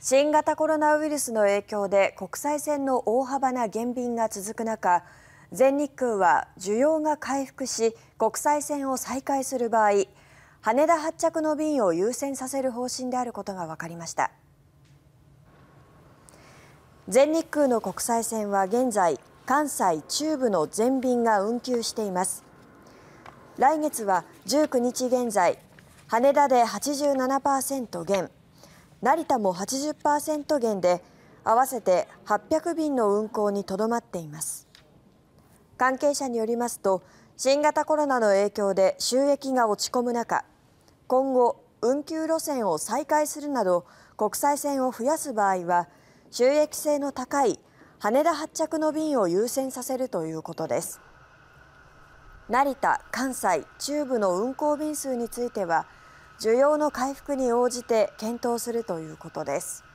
新型コロナウイルスの影響で国際線の大幅な減便が続く中全日空は需要が回復し国際線を再開する場合羽田発着の便を優先させる方針であることが分かりました全日空の国際線は現在関西中部の全便が運休しています来月は19日現在羽田で87%減成田も80%減で合わせて800便の運航にとどまっています関係者によりますと新型コロナの影響で収益が落ち込む中今後、運休路線を再開するなど国際線を増やす場合は収益性の高い羽田発着の便を優先させるということです成田、関西、中部の運航便数については需要の回復に応じて検討するということです。